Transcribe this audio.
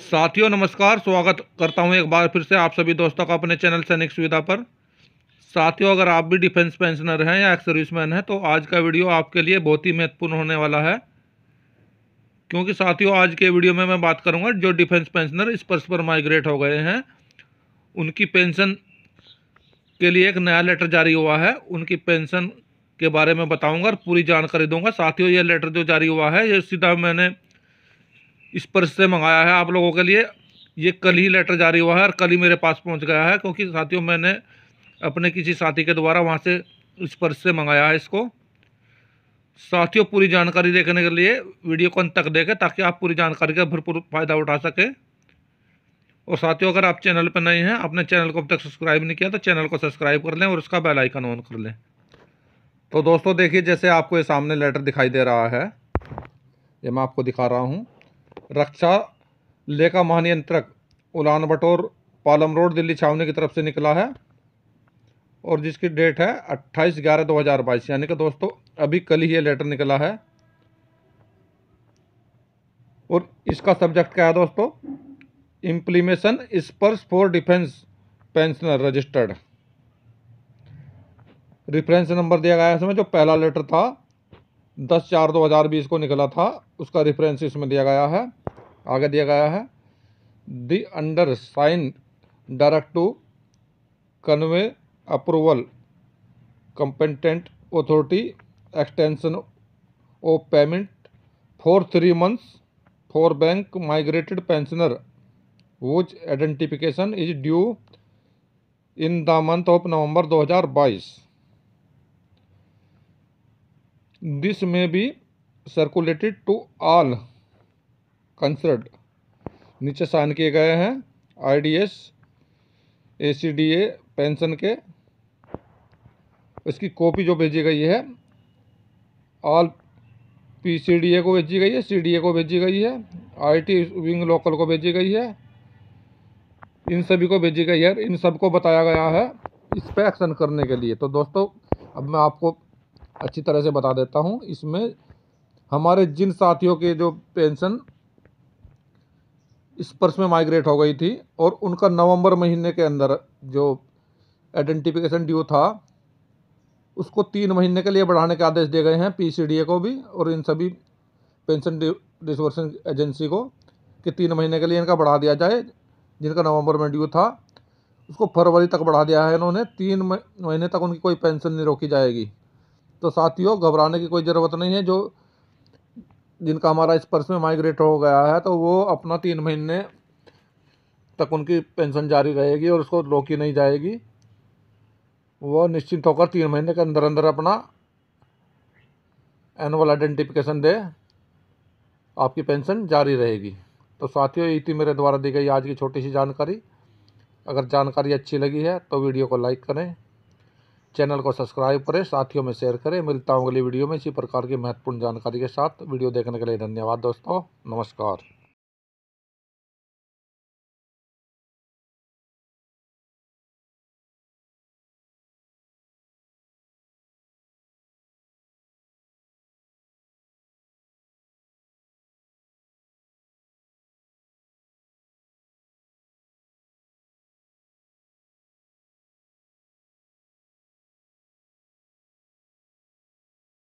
साथियों नमस्कार स्वागत करता हूं एक बार फिर से आप सभी दोस्तों का अपने चैनल सैनिक सुविधा पर साथियों अगर आप भी डिफेंस पेंशनर हैं या एक्स सर्विसमैन हैं तो आज का वीडियो आपके लिए बहुत ही महत्वपूर्ण होने वाला है क्योंकि साथियों आज के वीडियो में मैं बात करूंगा जो डिफेंस पेंशनर इस पर्स पर माइग्रेट हो गए हैं उनकी पेंशन के लिए एक नया लेटर जारी हुआ है उनकी पेंशन के बारे में बताऊँगा और पूरी जानकारी दूंगा साथियों ये लेटर जो जारी हुआ है ये सीधा मैंने इस पर्स से मंगाया है आप लोगों के लिए ये कल ही लेटर जारी हुआ है और कल ही मेरे पास पहुंच गया है क्योंकि साथियों मैंने अपने किसी साथी के द्वारा वहाँ से इस पर्स से मंगाया है इसको साथियों पूरी जानकारी देखने के लिए वीडियो को अंत तक देखें ताकि आप पूरी जानकारी का भरपूर फ़ायदा उठा सकें और साथियों अगर आप चैनल पर नए हैं आपने चैनल को अब तक सब्सक्राइब नहीं किया तो चैनल को सब्सक्राइब कर लें और उसका बेल आइकन ऑन कर लें तो दोस्तों देखिए जैसे आपको ये सामने लेटर दिखाई दे रहा है ये मैं आपको दिखा रहा हूँ रक्षा लेखा महानियंत्रक उलान बटोर पालम रोड दिल्ली छावनी की तरफ से निकला है और जिसकी डेट है अट्ठाईस ग्यारह दो हज़ार बाईस यानी कि दोस्तों अभी कल ही ये लेटर निकला है और इसका सब्जेक्ट क्या है दोस्तों implementation SPARSH for defence pensioner registered reference number दिया गया है इसमें जो पहला लेटर था दस चार दो हज़ार बीस को निकला था उसका रिफरेंस इसमें दिया गया है आगे दिया गया है the under sign directive convey approval competent authority extension of payment for three months for bank migrated pensioner whose identification is due in the month of November 2022 This may be circulated to all concerned नीचे sign किए गए हैं I D S D S A C D A pension के इसकी copy जो भेजी गई है all P C D A को भेजी गई है सी डी ए को भेजी गई है आई टी विंग लोकल को भेजी गई है इन सभी को भेजी गई है इन सबको बताया गया है इस पर एक्शन करने के लिए तो दोस्तों अब मैं आपको अच्छी तरह से बता देता हूँ इसमें हमारे जिन साथियों के जो पेंशन स्पर्श में माइग्रेट हो गई थी और उनका नवंबर महीने के अंदर जो आइडेंटिफिकेशन ड्यू था उसको तीन महीने के लिए बढ़ाने के आदेश दिए गए हैं पीसीडीए को भी और इन सभी पेंशन डिसबर्सन एजेंसी को कि तीन महीने के लिए इनका बढ़ा दिया जाए जिनका नवंबर में ड्यू था उसको फरवरी तक बढ़ा दिया है इन्होंने तीन महीने तक उनकी कोई पेंशन नहीं रोकी जाएगी तो साथियों घबराने की कोई ज़रूरत नहीं है जो जिनका हमारा इस पर्स में माइग्रेट हो गया है तो वो अपना तीन महीने तक उनकी पेंशन जारी रहेगी और उसको रोकी नहीं जाएगी वो निश्चिंत होकर तीन महीने के अंदर अंदर अपना एनुअल आइडेंटिफिकेशन दे आपकी पेंशन जारी रहेगी तो साथियों यही थी मेरे द्वारा दी गई आज की छोटी सी जानकारी अगर जानकारी अच्छी लगी है तो वीडियो को लाइक करें चैनल को सब्सक्राइब करें साथियों में शेयर करें मिलता हूँ अगली वीडियो में इसी प्रकार की महत्वपूर्ण जानकारी के साथ वीडियो देखने के लिए धन्यवाद दोस्तों नमस्कार